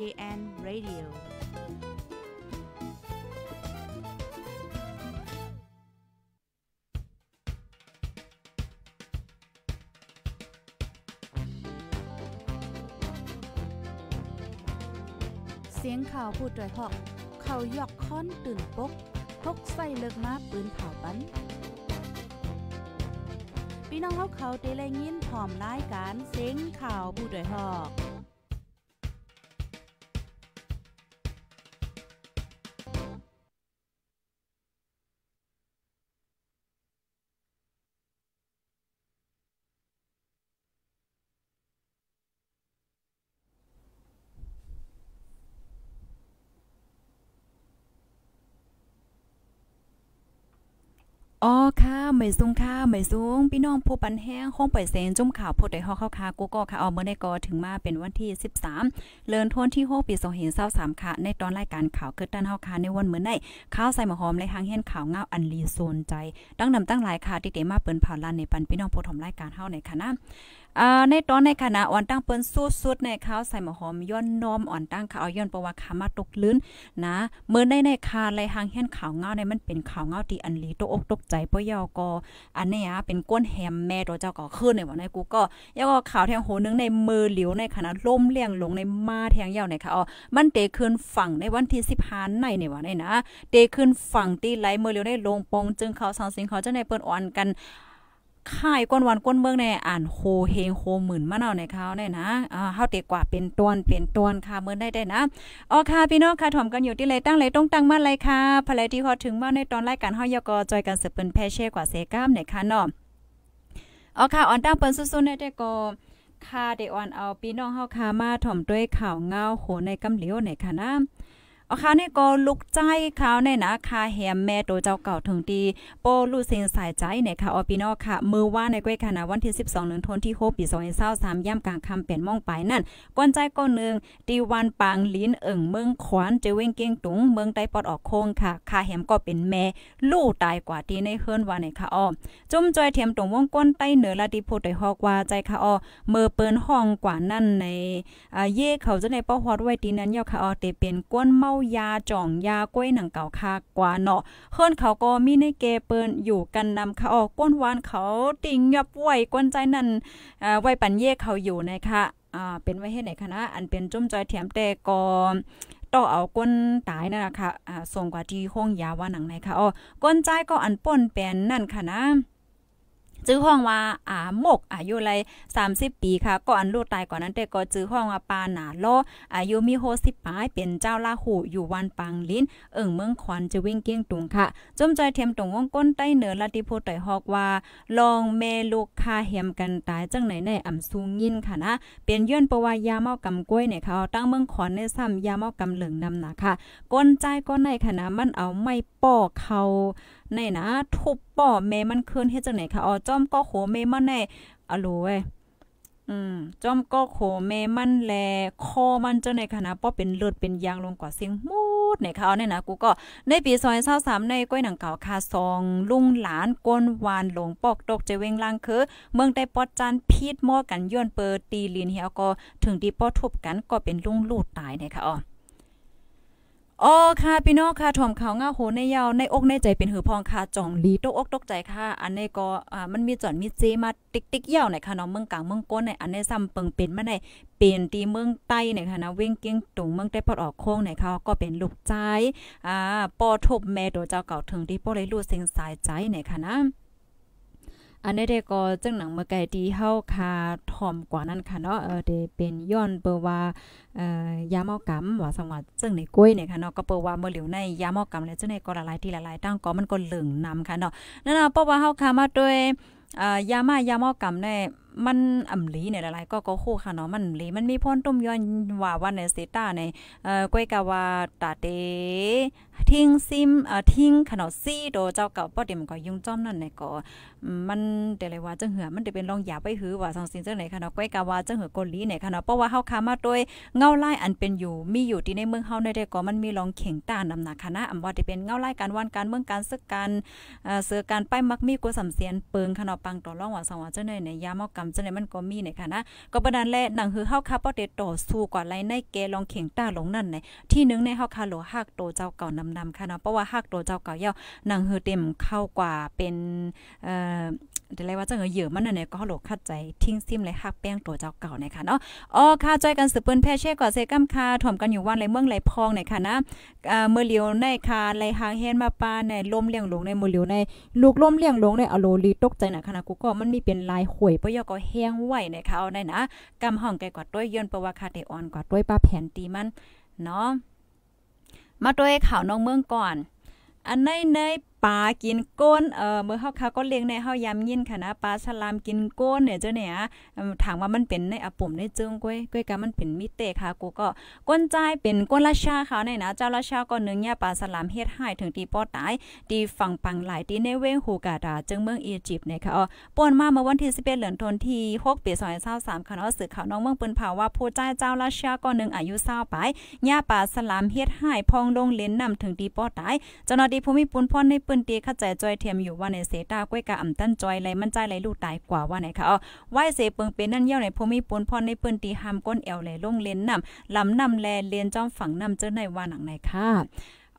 AN Radio เสียงข่าวพูดด้วยหอก เขายกค้อนตื่นปก พกใส่เลิกมาปืนเผาปันพี่น้องเขาเขาเตะไรยินพร้อมรายการเสียงข่าวผู้ด้วยหอกอ๋อค่ะ ไม่สูงค่ะ ไม่สูงพี่น้องผู้ปันแห้งคงองปเ่อยแสจุ่มข่าวพดไใ้ฮอกเข้าคากูก็ค่ะ เอาเมื่อด้กอถึงมาเป็นวันที่ 13เลือนทวนที่6ปี2023ค่ะ ในตอนรายการข่าวคือด้านเฮาค่ะในวันเหมือนได้ข้าวใส่หมอหอมในทางเห็นข่าวเงาอันลีโซนใจดังนำตั้งหลายค่ะที่เดมาเปิ้นผ่านลานในปันพี่น้องผู้ทอมรายการเฮาในคณะอ่าในตอนในขณะอ่อนตั้งเปิ้นสู้สุดในข้าวใส่หมหอมย้อนนมอ่อนตั้งข่าวย้อนประวัติขามาตก ลื้นนะเมื่อใน ใน คาไรหางฮหยนข่าวเงาในมันเป็นข่าวเงาที่อัน ลีตกอกตกใจป้อยอกออันนี้อ่ะเป็น ก้นแฮมแม่ตัวเจ้าก็ขึ้นในวันในกูก็ยงก็ข่าวแทงโหนึงในมือเหลียวในขณะล่มเลี้ยงลงในมาแทงยาวในข่าวมันเตขึ้นฝั่งในวันที่15ในในวันในนะเตขึ้นฝั่งที่ไหลมือเหลียวในลงปงจึงข่าวสังสิงเขาจะในเปิ้นอ่อนกันค่ายก้นวันก้นเมืองในอ่านโคเฮงโคหมื่นมะนาวในเขาในนะอ่าเฮาเตกว่าเป็นตวนเป็นตวนค่ะเมื่อได้ได้นะอ๋อค่ะ พี่น้องค่ะถ่อมกันอยู่ที่ไรตั้งไรต้องตั้งมาเลยค่ะภรรยที่พอถึงมาในตอนรายการเฮายกอจอยกันเสืฟเปิ้นแพเช่กว่าเซก้ามในค่ะเนาะอ๋อค่ะออนตั้งเปิ้นสู้ๆในแต่ก็ค่ะเดออนเอาพี่น้องเฮาค่ะมาถ่อมด้วยข่าวเงาโหในกำเหลียวในค่ะนะอค่ะนี่ ก็ลุกใจเขาในนะ คาแฮมแม่ โต เจ้าเก่าถึงดี โปลูเซนสายใจเนี่ยค่ะออปินอค่ะ มือว่าในกล้วยคณะนวันที่ 12เดือนธันวาคมปี2023ย่ำกลางคำเปลี่ยนม่องไปนั่นก้อนใจก้อนนึ่งตีวันปางลิ้นเอิ่งเมืองขวานเจเวงเก่งตุง เมืองใต้ปอดออกโค้งค่ะคาแฮมก็เป็นแม่ ลู่ตายกว่าที่ในเฮือนวันในค่ะอ้อจุ่มจอยเทียมตรงวงก้นใต้เหนือลาดิโพได้ฮอกว่าใจค่ะอ้อมือเปิ้นห้องกว่านั่นในเย่เขาจะในป้อฮอดไว้ตีนั้นยาค่ะออเตเป็นก้นเมาายาจ่องยาก้วยหนังเก่าคากว่าเนาะเฮิรนเขาก็มีในเกเปิ้นอยู่กันนำเขาออกก้นวานเขาติ่งยับไหวก้นใจนั่นไว้ปันเย่เขาอยู่นะคะอ่าเป็นไว้เฮ็ดไหนคะนะอันเป็นจุ่มจอยแถมแต่ก็ต่อเอาก้นตายนั่นนะคะอ่าส่งกว่าที่ห้องยาว่าหนังไหนคะอ๋อก้นใจก็อันป่นเป็นนั่นค่ะนะจื้อห้องว่าอ่าหมกอายุไร30 ปีค่ะ ก่อนลูกตายก่อน นั้น แต่ก็จื้อห้องว่า ปาหนาโลอายุมีโฮสิปลายเป็นเจ้าลาหูอยู่วันปังลิ้นเอิ่งเมืองขอนจะวิ่งเกี้ยงตุงค่ะจมใจเทียมตรงวงก้นใต้เหนือลาติโพต่อยฮอกว่า ลองเมลูกคาเหมกันตายจังไหนในอ่ำสูงยินค่ะนะ เปลี่ยนื่อนประวายาเมากำกล้วยเนี่ยเขาตั้งเมืองขอนในซ้ำยาเมากำเหลืองนำหนาค่ะก้นใจก้นในคณะะมันเอาไม่ป้อเขาในนะทุบป่อเมมันคืนเฮ็ดจังไหนคะอ๋อจ้อม ก็โขเมมันแน่อะโลเว้ยอืมจ้อมก็โขเมมัน แลคอมัน จังไหนคะนะป้อเป็นเลือดเป็นยางลงกว่าเสียงมูดในเขาเนี่ยนะกู ก็ในปีซอยเศร้าสามใน ก้อย หนังเก่าคาซองลุงหลานก้นวานหลงปอกตกเจเวงลังคือ เมืองได้ปอดจันพีดมอกันย้อนเปิดตีลินเฮียก็ถึงดีปอทุบกันก็เป็นลุงลูดตายเนี่ยค่ะอ๋ออ๋อค่ะพี่น้องค่ะถ่อมข่าวง่าโหในยาวในอกในใจเป็นหือพองค่ะจ่องลีตกอกตกใจค่ะ อันนี้ก็อ่ามันมีจอนมีเจมาติ๊กติ๊กยาวหน่อยค่ะน้องเมืองกลางเมืองก้นในอันนี้ซ้ำเปิงเป็นมาในเป็นตีเมืองใต้หนยค่ะนะเว้งเกี้งตรงเมืองใต้ปอดออกโค้งหนี่ยค่ะก็เป็นลูกใจอ่าปอทบแม่โดเจ้าเก่าถึงที่ปอเลยรู้เสียงสายใจหนยค่ะนะอันนี้เด้ก็จังหนังเมื่อไก่ดีเฮาคาทอมกว่านั้นค่ะเนาะเออเดเป็นย้อนเปว่าเอ่อยาเมากำว่าสังวัดจังในกล้วยเนี่ยค่ะเนาะก็เปว่าเมื่อเหลียวในยาเมากำและจังในก็ละลายที่ละลายตั้งก็มันก็เหลืองนำค่ะเนาะนั่นน่ะเพราว่าเฮาคามาด้วยเอ่อยามายาเมากำเนี่ยมันอ่ำลีเนี่ยหลายๆก็ก็โคค่ะเนาะมันลีมันมีพรต้มย้อนว่าวันในเซต้าในเอ่อก้อยกะว่าตาเตทิ้งซิมเอ่อทิ้งขนาดซี่โดเจ้าเก่าป้อเต็มก็ยุ่งจ้อมนั่นในก็มันแต่เลยว่าจังเหือมันจะเป็นรองหยาไปหือว่าสองซินจังไหนค่ะเนาะก้อยกะว่าจังเหือโกลีไหนค่ะเนาะเพราะว่าเฮาค้ามาโดยเงาไล่อันเป็นอยู่มีอยู่ที่ในเมืองเฮาในแต่ก็มันมีรองเข่งต้านนำหนักคณะอำว่าที่เป็นเงาไล่การวันการเมืองการซึกการเอ่อเสือการป้ายมักมีกว่าสำเสียน เปิงค่ะเนาะปังต่อรองว่าสองว่าจังไหนในยามอกำจังได๋มันก็มีในยค่ะนะก็บ่นั้นแลหนังหือเฮาคาปอเตต่อสู้กว่าไรในแกลองเข่งต้าลงนั่นในที่นึงในเฮาคาโหลฮักโตเจ้าเก่านำๆค่ะเนาะเพราะว่าฮักโตเจ้าเก่าเยาหนังหือเต็มเข้ากว่าเป็น เอ่อแต่เลยว่าจะเหยเยอมันน่ะเนี่ยก็หลกคัดใจทิ้งซิมเลยฮักแป้งตัวเจ้าเก่านะคะเนาะอ๋อค่ะจอยกันสืบเปิ้นแพ่เช่ก่อเซกัมคาถ่มกันอยู่วันไรเมืองไรพองเนี่ยค่ะนะเมื่อเลียวในค่ะไรหางเฮนมาปาในลมเลี้ยงลงในมือเลียวในลูกลมเลี้ยงลงในอโลลีตกใจนะคะนะกูก็มันมีเป็นลายห่วยปยอก็แห้งไหวนะคะเอาได้นะกำห้องไกลกว่าต้วยยือนประวาคาเดออนกว่าต้วยป้าแผนตีมันเนาะมาตัวยข่าวน้องเมืองก่อน อันในในปลากินก้น เออ เมื่อเฮาเขาก็เลี้ยงในเฮายามยินค่ะนะปลาสลามกินก้นเนี่ยเจ้าเนี่ยถามว่ามันเป็นในอปุ่มในจึงก้วยก้วยกะมันเป็นมิเตค่ะกูก็ก้นใจเป็นก้นราชาเขาในนะ เจ้าราชาก็นึงเนี่ยปลาสลามเฮ็ดให้ถึงตีป้อตายตีฝั่งปังหลายตีในเวงฮูกาดาจึงเมืองอียิปต์เนี่ยค่ะอ๋อป่นมาเมื่อวันที่11เดือนธันวาคม6ปี2023ค่ะเนาะสื่อข่าวน้องเมืองเปิ้นภาว่า ผู้ใจเจ้าราชาก็นึงอายุ20ไปย่าปลาสลามเฮ็ดให้ พองลงเล่นนำถึงตีป้อตายเจ้าหน้าที่ภูมิปุนพรในเปปิ้นตีเข้าใจจอยเทียมอยู่ว่าในเสตาก้วยกะอ่ำตั้นจอยไรมันใจไหลลูกตายกว่าว่าไหนคะเอาไหวเสเปิงเป็นนั่นเยี่ยวในภูมิปนพรในเปิ้นตีหามก้นแอวไลลงเลนนำลำนำแลเลนจ้อมฝั่งนำเจอในว่าหนังไหนค่ะ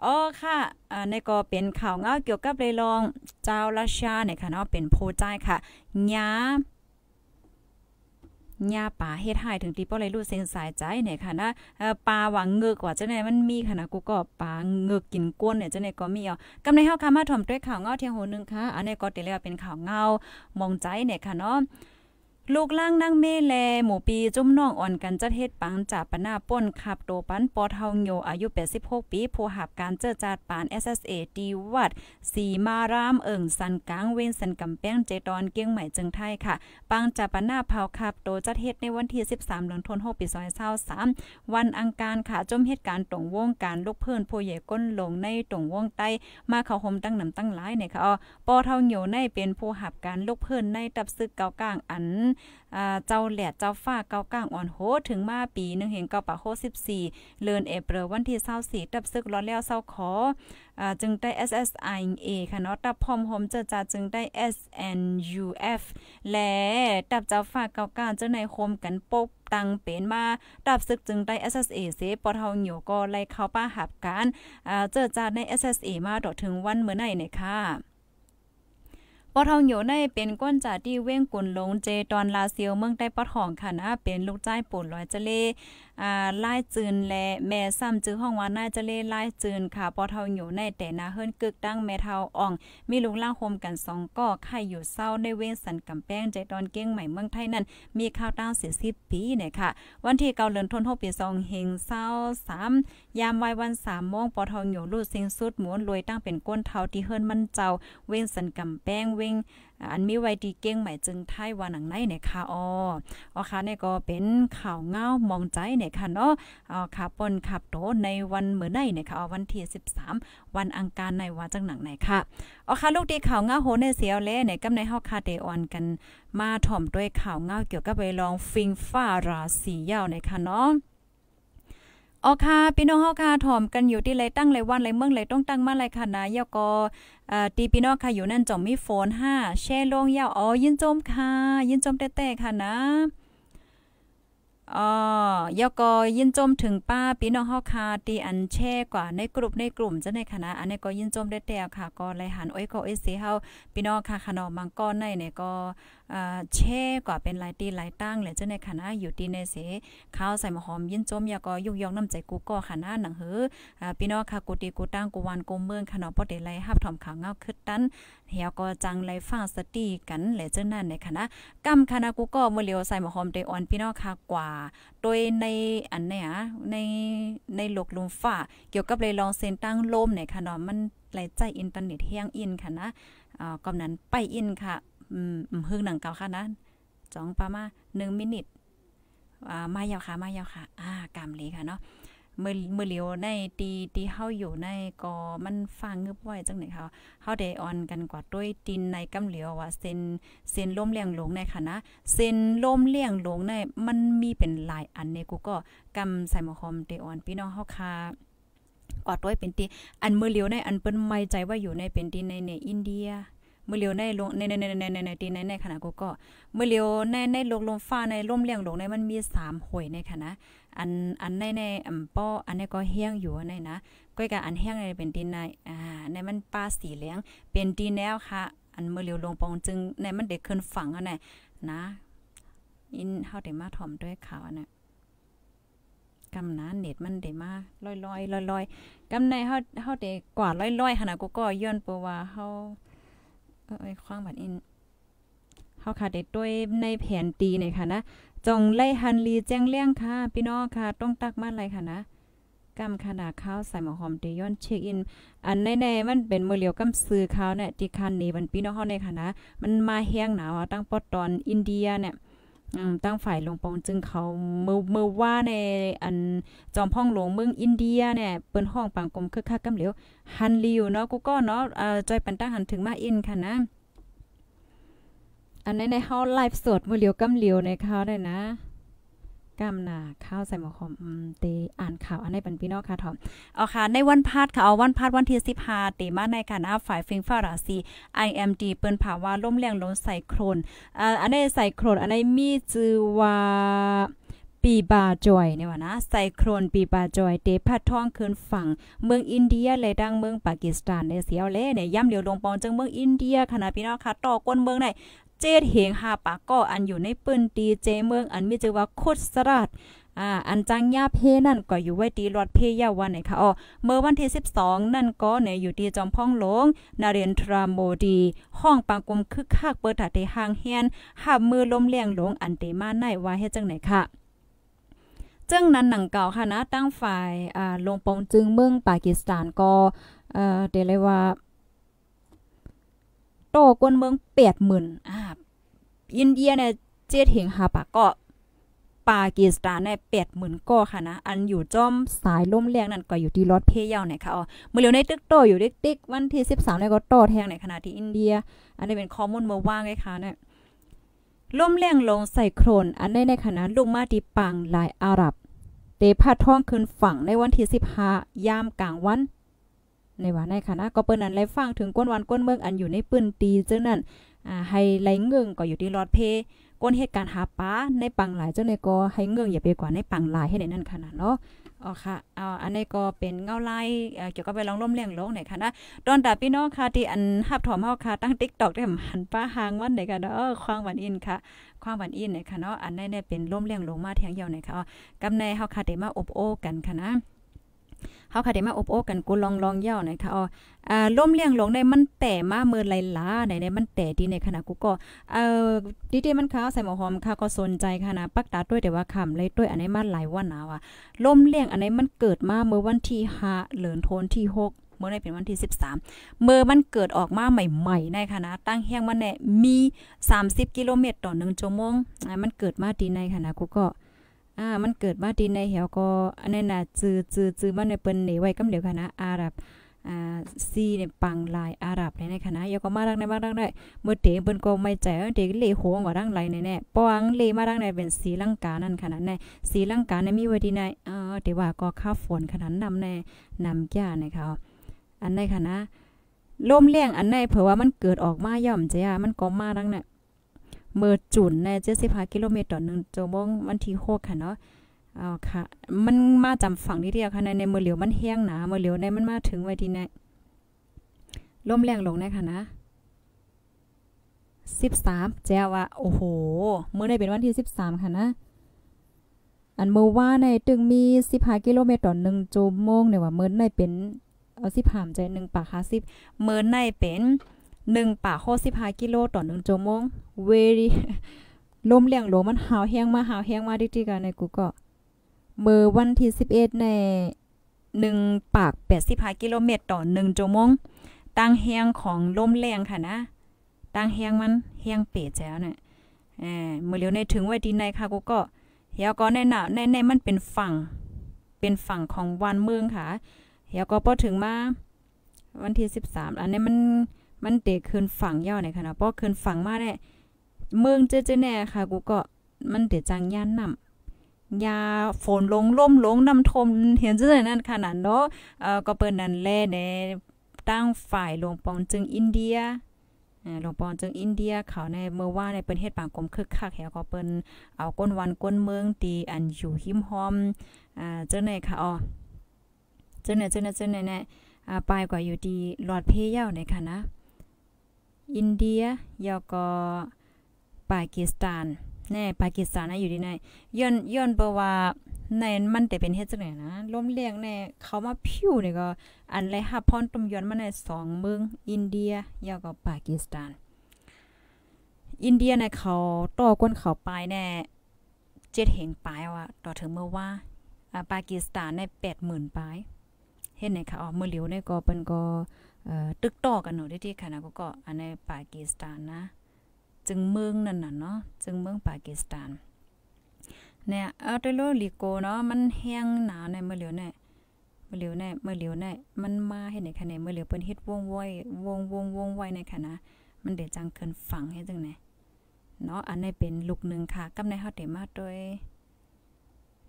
อ๋อค่ะอ่าในก็เป็นข่าวเงาเกี่ยวกับเรยลองเจ้าราชาเนี่ยค่ะเนาะเป็นโพใจค่ะยาหญ้าป่าเฮ็ดให้ถึงตีป้อไรู้เส้นสายใจเนี่ยค่ะนะปลาหวังเงือกว่าจังไหนมันมีค่ะนะกูก็ปลาเงือกกินก้นเนี่ยจังไหนก็มีอ๋อกำในเฮาค่ะมาถ่อมด้วยข่าวเงาเที่ยงโหนึงค่ะอันนี้ก็ติีลกว่าเป็นข่าวเงามองใจเนี่ยค่ะเนาะลูกล่างนั่งเมแล หมูปี จุ่มน้องอ่อนกันจัดเฮ็ดปังจากปนาป่นขับโตปันปอเทาโยอายุ 86 ปี ผู้หับการเจอจาดปาน SSA ดีวัด สีมารามเอิ่งสันกลางเว้นสันกาแป้งเจตอนเกียงใหม่จึงไทยค่ะปังจากปนาเผาขับโต จัดเฮ็ดในวันที่ 13เดือนธันวาคมปี2023วันอังคารค่ะจมเหตุการ์ตรงวงการลูกเพื่อนผู้ใหญ่ก้นลงในตรงวงใต้มาเข้าห่มตั้งนำตั้งหลายเนี่ยค่ะปอเทาโยในเป็นผู้หับการลูกเพื่อนในตับซึกเกากลางอันเจ้าแหลดเจ้าฝ้าเก้ากลางอ่อนโหถึงมาปีหนึ่งเห็นเก้าปะโหสิบสี่เลือนเอเปรวันที่เศร้าสี่ตับซึกร้อนแล้วเศร้าขอจึงได้ SSIA ค่ะเนาะตับพอมหอมเจอจาจึงได้ SNUF และตับเจ้าฝ้าเก้ากลางเจ้าในโคมกันปบตังเป็นมา ดับซึกจึงได้ SSA เสปอเฮาหยวก็ไล่เข้าป้าหับการเจอจาใน SSA มาดอกถึงวันเมื่อไหร่เนี่ยค่ะปอทองอยู่ในเป็นก้นจ่าที่เว้งกุนลงเจ ตอนลาเซียวเมืองได้ปอทองค่ะนะเป็นลูกจ้ายปุ่นลอยจะเลอ่าไล่จืนและแม่ซ้ำจื้อห้องว่าน่าจะเล่ไล่จืน ค่ะพอเท่าอยู่ในแต่นาเฮิรนกึกตั้งแม่เท่าอ่อง มี ลูกล่างโฮมกันสองก่อไข่อยู่เศร้าในเว้นสันกำแป้งใจตอนเก้งใหม่เมืองไทยนั้นมีข้าวตั้งเสียสิบปีเนี่ยค่ะ วันที่เกาเลือนทนหกปีสองเฮงเศร้าสามยามวัยวันสามโมงปอทองอยู่ลูดซิงสุดหมุนรวยตั้งเป็นก้นเท้าที่เฮิรนมันเจ้า เว้นสันกำแป้งเว้งอันมีไว้ดีเก้งใหม่จึงไทยวัาหนังในเนี่ยค่ะอ๋ออคะเนี่ยก็เป็นข่าวเงามองใจเนี่ยค่ะเนาะ อ๋อค่ะปนขับโตในวันเมื่อไหนเนี่ยค่ะวันที่13 วันอังคารในวัาจังหนังไหนค่ะอ๋อค่ะลูกดีข่าวเงาโหในเสียวแลเนี่ยกำในเฮาคาเดออนกัน มาถ่อมด้วยข่าวเงาเกี่ยวกับไปลองฟิงฟ้าราศียาวเนี่ยค่ะเนาะอ๋อค่ะพี่น้องเฮาค่ะถ่อมกันอยู่ที่ไรตั้งไรวันไรเมืองไรต้องตั้งมาไรค่ะนะยอกออ่าตีพี่น้องค่ะอยู่นั่นจ่อมมีโฟนห้าแช่ลงยาวอ๋อยินจมค่ะ ยินจมแต่ๆค่ะนะอ๋อยกอยินจมถึงป้าพี่น้องเฮาค่ะตีอันแช่กว่าในกลุ่มในกลุ่มจะในคณะอันนี้ก็ยินจมได้แต่ค่ะ ก็เลยหันอ้อยก็อ้อสิเฮาพี่น้องค่ะขนมมังกรในเนี่ยก็เช่ก่าเป็นหลายตีหลายตั้งเลยเจ้าในคณะอยู่ตีในเสเข้าใส่หอมยิ้นจมยาก็ยุกยองน้ำใจกูก็คณะหนังหือพี่น้องค่ะกูตีกูตั้งกูวันกูเมืองขนอปอดไลฮับถอมข่าวเงาคึดตันเฮียก็จังไลฟ้าสตีกันเลยเจ้านั่นในคณะกำคณะกูก็มื้อเลียวใส่หอมเดอ่อนพี่น้องค่ะกว่า โดยในอันเนี้ยในในหลกลุมฝ้าเกี่ยวกับเลยลองเซ็นตั้งลมในคณะนมันไหลใจอินเทอร์เน็ตแห้งอินค่ะนะอ่ากำนั้นไปอินค่ะอืมหึ่งหนังเก่าค่ะนั้นจองประมาณหนึ่งมินิทอ่ามายาวค่ะมายาวค่ะ อ่ากามเลยค่ะเนาะเมื่อเมื่อเลียวในตีตีเข้าอยู่ในก็มันฟังเงือบไว้จังไหนเขาเาด้ออนกันกว่าด้วยตินในกำเหลียวว่า เส้นเส้นล้มเลี่ยงหลงในค่ะนะเส้นล้มเลี่ยงหลงในมันมีเป็นหลายอันในกูก็กำใส่หมอคอมเดออนพี่น้องเฮาค่ะกว่าด้วยเป็นตีอันเมื่อเลียวใน อันเปิ้นไม่ใจว่าอยู่ในเป็นตีในในอินเดียเมื่อเลียวในลงในในในในในในตีในในขณะกูก็เมื่อเลียวในในลงลงฟ้าในล่มเลี้ยงลงในมันมีสามหวยในค่ะนะอันอันในในอ่ำป้ออันในก็เฮี้ยงอยู่ในนะก้อยกับอันเฮี้ยงในเป็นตีใน อ่า ในมันป้าสีเหลืองเป็นตีแนวค่ะ อันเมื่อเลียวลงปองจึง ในมันเด็กขึ้นฝั่งอันไหนนะอินเฮาเด้มาถ่อมด้วยข่าวอันน่ะกำนาเน็ตมันเด้มาลอยลอยลอยลอยกำในเฮาเฮาเด้กว่าลอยลอยขนาดกูก็ย้อนเปว่าเฮาเอ้ไอ้คว้างบัดอินเฮาค่ะเด็ดด้วยในแผนตีใน่ยค่ะนะจงไล่ฮันลีแจ้งเลี้ยงค่ะ พี่น้องค่ะต้องตักมาอะไรค่ะนะกำขนาดข้าวใส่หมอหอมเดย้อนเช็คอิน อันแนๆมันเป็นมือเหลียวกำซื้อข้าวเนี่ยที่คันนี้มันพี่น้องเฮาในค่ะนะมันมาแห้งหนาวตั้งปอดตอนอินเดียเนี่ยตั้งฝ่ายลงปองจึงเขาเมื่อเมื่อว่าใน อัน จอมพ่องหลวงเมืองอินเดียเนี่ยเปิ้นห้องปังกลมคึกคักกำเหลียวฮันลิวเนาะ กูก็เนาะจอยปันตั้งหันถึงมาอินค่ะนะ อันในในเฮาไลฟ์สดมื้อเหลียวกำเหลียวในเขาได้นะก้ามนาข้าวใส่หมอคอมเตอ่านข่าว อันในเป็นพี่น้องค่ะทอมเอาค่ะในวันพาดค่ะเอาวันพาดวันที่สิบห้าเตมาในการอาฝ่ายฟิงฟาราซี i m เอ็มดีเปิ้นผาว่าล่มแรงล้นใส่โครนอ่อันในใส่โครนอันในมีจือว่าปีบาจอยเนี่ยว่านะไซโครนปีบาจอยเตพัดท่องคืนฝั่งเมืองอินเดียเลยดังเมืองปากีสถานในเสียวเล่เนี่ยย่ำเดียวลงปองจังเมืองอินเดียขณะพี่น้องค่ะต่อกวนเมืองไหนเจ็ดเหงหาปากก็อันอยู่ในปืนตีเจเมือง อันมีชื่อว่าโคตรสลัดอ่าอันจังยาเพนั่นก็อยู่ไว้ตีรอดเพยาวันไหนคะอ๋อเมื่อวันที่12นั่นก็เนี่ยอยู่ที่จอมพ่องหลงนาเรนทราโมดีห้องปังกลมคึกคักเปิดถาในหางเฮียนหับมือล้มเลี้ยงหลงอันเตมาไหนว่าเฮ็ดจังไหนคะจึงนั้นหนังเก่าค่ะนะ ตั้งฝ่ายอ่าลงปองจึงเมืองปากีสถานก็เอ่อเดเลว่าโตกวนเมืองแปดหมื่นอ่าอินเดียเนี่ยเจ็ดเฮงหาปะก็ปากีสถานเนี่ยแปดหมื่นก่อค่ะนะ อันอยู่จอมสายล่มแรงนั่นก็อยู่ที่รถเพย์ยาวเนี่ยค่ะอ๋อมื่อเร็วในตึกโตอยู่เด็กๆ วันที่สิบสามเนี่ยก็โตแทงในขณะที่อินเดีย อันนี้เป็นข้อมูลเมื่อว่างเลยค่ะเนี่ยล่มแรงลงใส่โครนอันในในขณะลูกมาติปังหลายอาหรับเตพาท้องขึ้นฝั่งในวันที่สิบห้ายามกลางวันในว่าในคณะก็เปิ้นนั้นไล่ฟังถึงก้นวันก้นเมืองอันอยู่ในปืนตีจังนั้นอ่าให้ไลเงื่งก็อยู่ที่รอดเพก้นเหตุการณ์หาป้าในปังหลายจังในก็ให้เงื่งอย่าไปกว่าในปังหลายให้ในนั้นขนาดเนาะอ๋อค่ะอ่าอันนี้ก็เป็นเงาไล่เกี่ยวกับไปลองร่มเลี้ยงลงไหนค่ะนะตอนดาพี่น้องค่ะที่อันหับถอมเฮาค่ะ ตั้ง TikTok ได้หันป้า หางวันไหนกันเนาะควาหวันอินค่ะ ควาหวันอินไหนค่ะเนาะอันนี้เนี่ยเป็นร่มเลี้ยงลงมาแทงยาวไหนค่ะกำในเฮาค่ะได้มาอบโอกันค่ะนะเฮาค่ะได้มาอบโอ้กันกูลองลองเย่าหน่อยค่ะอ๋ออ่าล่มเลี้ยงหลงในมันแต่มาเมินไหลลาในในมันแต่ดีในขณะกูก็เอ่อดีดีมันขาวใส่หมอหอมค่ะก็สนใจค่ะนะปักตาด้วยแต่ว่าคำเลยด้วยอันนี้มาหลายวันนะว่าล่มเลี้ยงอันนี้มันเกิดมาเมื่อวันที่5เหลือนโทนที่6เมื่อในเป็นวันที่ 13 เมื่อมันเกิดออกมา ใหม่ ๆในคณะตั้งแห้งมันเนี่ยมี 30 กิโลเมตรต่อ1ชั่วโมงมันเกิดมาดีในคณะกูก็อ่ามันเกิดมาดีในเหี่ยวก็อันนั้นน่ะจือจือจือมันในเปิ้นนี่ไว้กำเดียวกันนะอาหรับอ่าซีเนี่ยปังลายอาหรับในในคณะยาก็มารักในบางรักได้เมื่อเตเปิ้นก็ไม่ใจเด็กเลโหงกว่าร่างไหลในแน่ปองเลมารักในเป็นสีลังกานั่นขนาดในสีลังกาในมีไว้ดีในอออเดี๋ยวว่าก็ข้าฝนขนาดนำในนำแก่นะคาอันในคณะลมแรงอันในเผื่อว่ามันเกิดออกมาย่อมจ้ะมันก็มารังเนี่ยเมื่อจุนในเจ็ดสิบห้ากิโลเมตรต่อหนึ่งโจมงวันที่หกค่ะเนาะอ๋อค่ะ มันมาจำฝั่งนี่เดียวค่ะในในเมื่อเหลียวมันแห้งหนาเมื่อเหลียวในมันมาถึงไว้ที่ไหนลมแรงลงนะค่ะนะสิบสามแจว่า โอ้โหเมื่อได้เป็นวันที่สิบสามค่ะนะ อันเมื่อว่าในตึงมีสิบห้ากิโลเมตรต่อหนึ่งโจมงเนี่ยว่าเมื่อในเป็นเอาสิบหามใจหนึ่งปากค่ะสิบเมื่อในเป็นหงป่าิ้ากิโลต่อหชั่วโมง very ลมเลี้ยงลมันหาวแห้งมาหาวแห้งมาดิิกันในกูก็ เมื่อวันที่สิบเอ็ดในหนึ่งปาก้ากิโลเมตรต่อหชั่วโมงตั้งแห้งของลมแรงค่ะนะ ตั้งแห้งมันแห้งเปดแล้วเนี่ยเออเมื่อเร็วในถึงไว้ดีในค่ะกูก็เฮียก็แนหนาแน่นมันเป็นฝั่ง เป็นฝั่งของวันเมืองค่ะเฮียก็พอถึงมาวันที่สสิบามอันนี้มันมันเตะคืนฝั่งย่อในค่ะนะเพราะคืนฝั่งมาได้เมืองเจเจแน่ค่ะ กูก็มันเตะจังย่านนำ ยาฝนลงล่มลงน้ำทมเห็นจังไดนั่นขนาดเนาะ เอ่อก็เปิ้นนั่นแลในตั้งฝ่ายหลวงปองจึงอินเดียหลวงปอนจึงอินเดียเขาในเมื่อว่าในเปิ้นเฮ็ดปางกลมคึกคักแหวก็เปิ้นเอาก้นวันก้นเมืองตีอันอยู่หิมหอมอ่าเจ้าไหนค่ะอ๋อเจ้าไหนเจ้าไหนเจ้าไหนเนี่ยอ่าปลายกว่าอยู่ดีหลอดเพยาในค่ะนะอินเดียยอกอปากีสถาน แน่ปากีสถานนะอยู่ที่ไหนย้อนย้อนเพระว่าในมันแต่เป็นเฮ็ดจังไหนนะล้มเลี้ยงแน่เขามาพิวนี่ก็ อันไรฮับพรต้มย้อนมาในสองเมืองอินเดียยอกอปากีสถาน อินเดียในเขาต่อก้นเขาไปแน่เจ็ดเหงปลายว่ะต่อถึงเมื่อว่าปากีสถานในแปดหมื่นปลายเฮ็นไหนคะอ๋อเมื่อเหลียวในก็เป็นก็ตึกต่อกันเนาะที่ที่ค่ะนะก็ก็อันในปากีสถานนะจึงเมืองนั่นน่ะเนาะจึงเมืองปากีสถานเนี่ยเอาตโลลิโกเนาะมันแห้งหนาในเมื่อเหลียวเนี่ยเมื่อเหลียวเนี่ยเมื่อเหลียวเนี่ยมันมาให้ในค่ะเนเมื่อเหลียวเปินเฮ็ดวงไว้วงวงวงไว้ในค่ะนะมันเดีจังเกินฝังให้จังไหนเนาะอันนี้เป็นลูกหนึ่งค่ะกำในเฮาเดมาโดย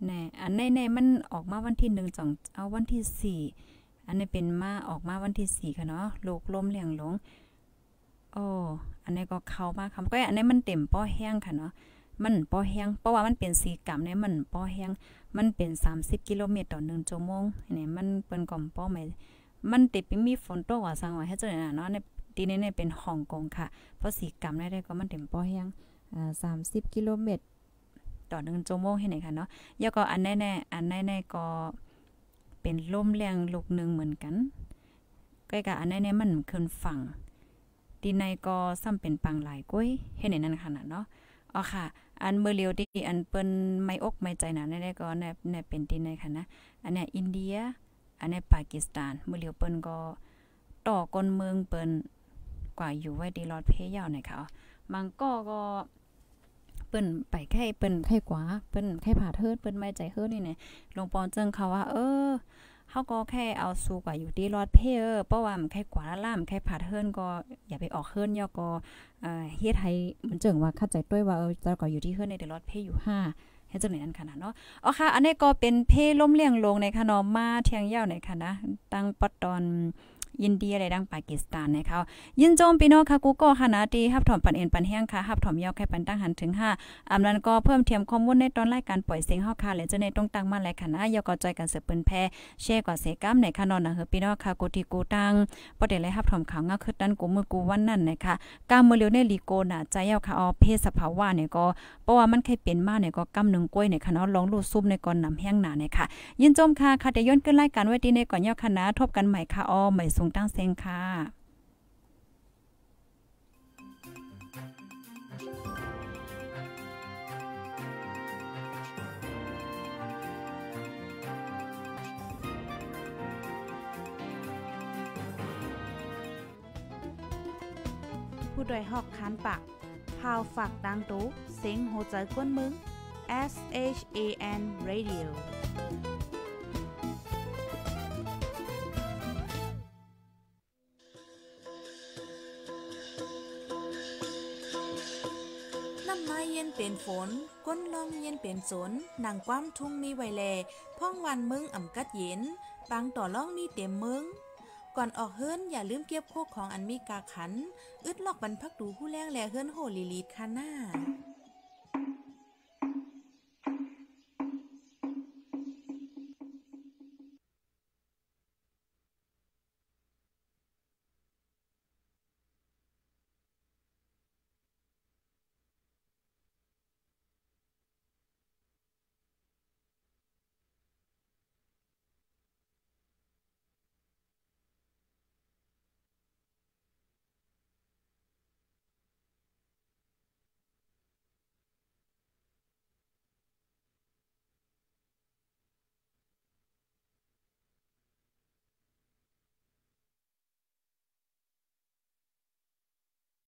แน่อันในในมันออกมาวันที่1จังเอาวันที่4อันนี้เป็นมา ออกมา วันที่สี่ค่ะ เนาะโลกลมเหลียงหลงโอ้อันนี้ก็เข้ามาค่ะก็อันนี้มัน เต็มป้อแห้งค่ะเนาะ มันป้อแห้งเพราะว่ามันเป็นสีกรรมเนี่ยมันป้อแห้งมันเป็น30กิโลเมตรต่อ1ชั่วโมงเนี่ยมันเปิ้นก่อมป้อไหมมันติดมีฝนตกว่าสังว่าให้เจ้าน่ะเนาะในทีนี้เนี่ยเป็นฮ่องกงค่ะ เพราะสีกรรมได้ก็มันเต็มป้อแห้งอ่า30กิโลเมตร ต่อ1ชั่วโมง ให้ไหนค่ะเนาะแล้วก็อันแน่ๆอันแน่ๆก็เป็นลมแรงลูกหนึ่งเหมือนกัน ใกล้กับอันเนี่ยมันขึ้นฝั่งดินในก็ซ้ำเป็นปังหลายกุ้ยเห็นในนั้นขนาดเนาะอ๋อค่ะ อันเมื่อเียวที่อันเปิ้นไม่อกไม่ใจนะในได้ก็แน่เป็นดินในค่ะนะอันเนี้ยอินเดีย อันเนี้ยปากีสถาน เมื่อเียวเปิ้นก็ต่อก้นเมืองเปิ้นกว่าอยู่ไว้ดีรอดเพยาวหน่อยค่ะมังก็ก็เปิ้นไปไข่เปิ้นไข่กว่าเปิ้นไข่ผ่าเทิดเปิ้นไม่ใจเฮิดนี่แหละหลวงปอเจิงเขาว่า เออเฮาก็แค่เอาสู้กว่าอยู่ที่รอดเพเอเพราะว่ามันแค่กว่าล่ามแค่ผัดเฮิรนก็อย่าไปออกเฮิรนย่อก็เฮ็ดให้มันเจิงว่าเข้าใจด้วยว่าเออะก็อยู่ที่เฮิรนในต่รอดเพอยู่ห้าเฮ็ดจังได๋นั่นค่านเนาะอ๋อค่ะอันนี้ก็เป็นเพล้มเลี้ยงลงในค่เนาะมา เทียงยาวในค่ะนะตั้งปอตอนยินดีอะไรดังปากีสถานนะคะยินโจมพี่น้องค่ะกูก็ขนาดีฮับถอมปันเอ็นปันแห้งค่ะฮับถอมยอกแค่ปันตั้งหันถึง5อำนั้นก็เพิ่มเทียมข้อมูลในตอนรายการปล่อยเสียงเฮาค่ะและจะในตรงตั้งมาแลายคณะยอกก็จอยกันเสือปืนแพ้แชร์กว่าเสกำในค่ะนอนนะเฮอพี่น้องค่ะกูที่กูตั้ง ประเด็นไรฮับถอมข่าวงาคือดันกูมือกูวันนั้นนะคะกามือเร็วในลีโกน่ะใจยอกค่ะออเพศสภาวะเนี่ยก็เพราะว่ามันเคยเป็นมาเนี่ยก็กำหนึ่งกล้วยในค่ะเนาะลองลูดซุ่มในก่อนนำแห้งหนาเนี่ยค่ะยินโจมค่ะค่ะแต่ย้อนขึ้นรายการไว้ดีในก่อนยาวคณะทบกันใหม่ค่ะออใหม่งตั้งเซงค่ะผู้โดยหอกคันปากพาวฝากดังตู้เซ็งโหใจกวนมึง S H A N Radio เป็นฝนก้นลองเย็นเป็นสนนางความทุ่งมีไวแล พ่องวันมึงอ่ำกัดเย็นปังต่อล่องมีเต็มมึงก่อนออกเฮิรนอย่าลืมเก็บโคกของอันมีกาขัน อึดลอกบรรพักดูผู้แรงแลเฮิรนโหลีลีดคาน่า